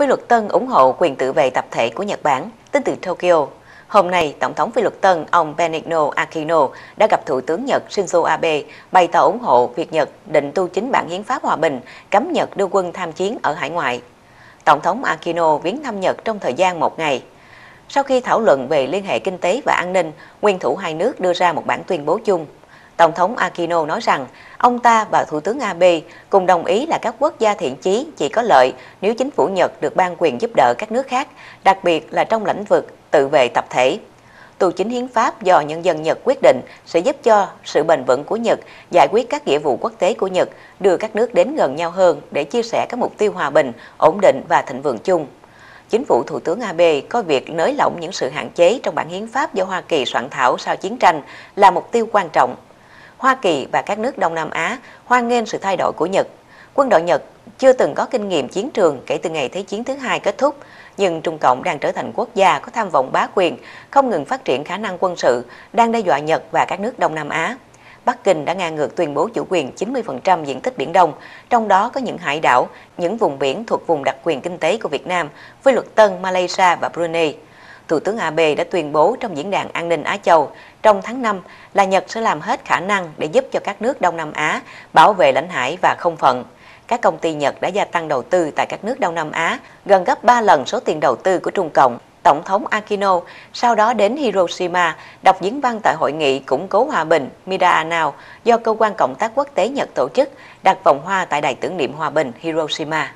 Phi luật Tân ủng hộ quyền tự vệ tập thể của Nhật Bản, tin từ Tokyo. Hôm nay, Tổng thống Phi luật Tân ông Benigno Aquino đã gặp Thủ tướng Nhật Shinzo Abe bày tỏ ủng hộ việc Nhật định tu chính bản hiến pháp hòa bình, cấm Nhật đưa quân tham chiến ở hải ngoại. Tổng thống Aquino viếng thăm Nhật trong thời gian một ngày. Sau khi thảo luận về liên hệ kinh tế và an ninh, nguyên thủ hai nước đưa ra một bản tuyên bố chung – Tổng thống Aquino nói rằng ông ta và Thủ tướng Abe cùng đồng ý là các quốc gia thiện chí chỉ có lợi nếu chính phủ Nhật được ban quyền giúp đỡ các nước khác, đặc biệt là trong lĩnh vực tự vệ tập thể. Tù chính hiến pháp do nhân dân Nhật quyết định sẽ giúp cho sự bền vững của Nhật giải quyết các nghĩa vụ quốc tế của Nhật, đưa các nước đến gần nhau hơn để chia sẻ các mục tiêu hòa bình, ổn định và thịnh vượng chung. Chính phủ Thủ tướng Abe coi việc nới lỏng những sự hạn chế trong bản hiến pháp do Hoa Kỳ soạn thảo sau chiến tranh là mục tiêu quan trọng Hoa Kỳ và các nước Đông Nam Á hoan nghênh sự thay đổi của Nhật. Quân đội Nhật chưa từng có kinh nghiệm chiến trường kể từ ngày Thế chiến thứ hai kết thúc, nhưng Trung Cộng đang trở thành quốc gia có tham vọng bá quyền, không ngừng phát triển khả năng quân sự, đang đe dọa Nhật và các nước Đông Nam Á. Bắc Kinh đã ngang ngược tuyên bố chủ quyền 90% diện tích Biển Đông, trong đó có những hải đảo, những vùng biển thuộc vùng đặc quyền kinh tế của Việt Nam với luật Tân, Malaysia và Brunei. Thủ tướng Abe đã tuyên bố trong diễn đàn an ninh Á Châu trong tháng 5 là Nhật sẽ làm hết khả năng để giúp cho các nước Đông Nam Á bảo vệ lãnh hải và không phận. Các công ty Nhật đã gia tăng đầu tư tại các nước Đông Nam Á gần gấp 3 lần số tiền đầu tư của Trung Cộng. Tổng thống Akino sau đó đến Hiroshima đọc diễn văn tại hội nghị củng cố hòa bình Mindanao do Cơ quan Cộng tác Quốc tế Nhật tổ chức đặt vòng hoa tại Đài tưởng niệm hòa bình Hiroshima.